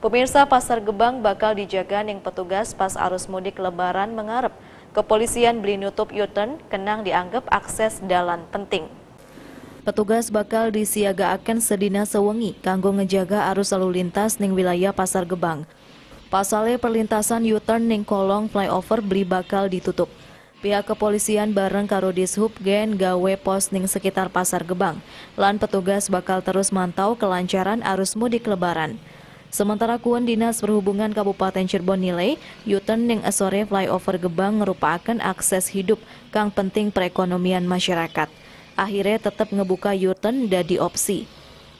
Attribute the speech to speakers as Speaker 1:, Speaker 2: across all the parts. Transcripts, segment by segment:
Speaker 1: Pemirsa Pasar Gebang bakal dijaga yang petugas pas arus mudik lebaran mengarep. Kepolisian beli nutup Yuten kenang dianggap akses jalan penting. Petugas bakal disiaga akan sedina sewengi kanggo ngejaga arus lalu lintas ning wilayah Pasar Gebang. Pasalnya perlintasan U-turn ning kolong flyover beli bakal ditutup. Pihak kepolisian bareng karo Dishub Gen gawe pos ning sekitar Pasar Gebang. Lan petugas bakal terus mantau kelancaran arus mudik lebaran. Sementara Kuan Dinas Perhubungan Kabupaten Cirebon nilai, U-turn yang sore flyover Gebang merupakan akses hidup kang penting perekonomian masyarakat. Akhirnya tetap ngebuka U-turn dadi opsi.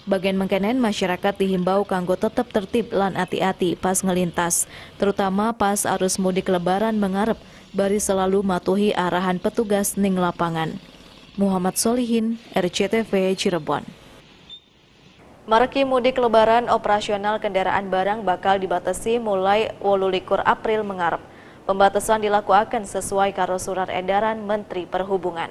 Speaker 1: Bagian mengkenen masyarakat dihimbau kanggo tetap tertib lan hati-hati pas ngelintas, terutama pas arus mudik lebaran mengarep, bari selalu matuhi arahan petugas ning lapangan. Muhammad Solihin, RCTV Cirebon. Marki mudik lebaran operasional kendaraan barang bakal dibatasi mulai 28 April mengarep. Pembatasan dilakukan sesuai karo surat edaran Menteri Perhubungan.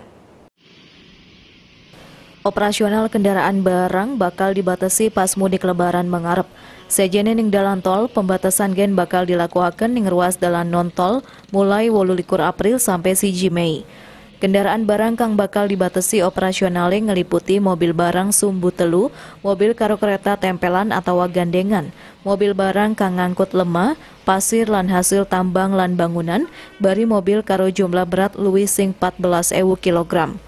Speaker 1: Operasional kendaraan barang bakal dibatasi pas mudik lebaran mengarep. Sejene ning dalan tol, pembatasan gen bakal dilakukan ning ruas dalan non tol mulai 28 April sampai 1 Mei. Kendaraan barang kang bakal dibatasi operasionalnya ngeliputi mobil barang sumbu telu, mobil karo kereta tempelan atau gandengan, mobil barang kang ngangkut lemah, pasir lan hasil tambang lan bangunan, bari mobil karo jumlah berat luwih sing 14 ewu kilogram.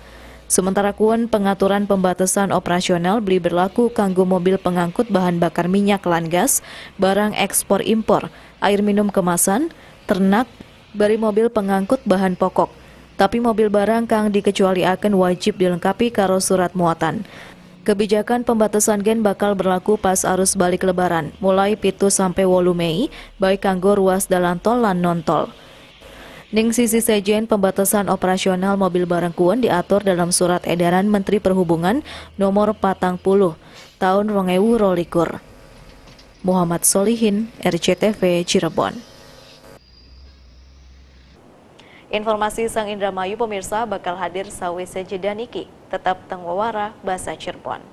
Speaker 1: Sementara kuen pengaturan pembatasan operasional beli berlaku kanggo mobil pengangkut bahan bakar minyak lan gas, barang ekspor impor, air minum kemasan, ternak, bari mobil pengangkut bahan pokok, tapi mobil barang kang dikecuali akan wajib dilengkapi karo surat muatan. Kebijakan pembatasan gen bakal berlaku pas arus balik lebaran, mulai pitu sampai wolu Mei, baik kanggo ruas dalam tol lan non-tol. Ning sisi sejen pembatasan operasional mobil barang kuon diatur dalam surat edaran Menteri Perhubungan nomor patang puluh tahun rongewu rolikur. Muhammad Solihin, RCTV, Cirebon. Informasi Sang Indramayu pemirsa bakal hadir sawise jeda niki. Tetap tengwawara bahasa Cirebon.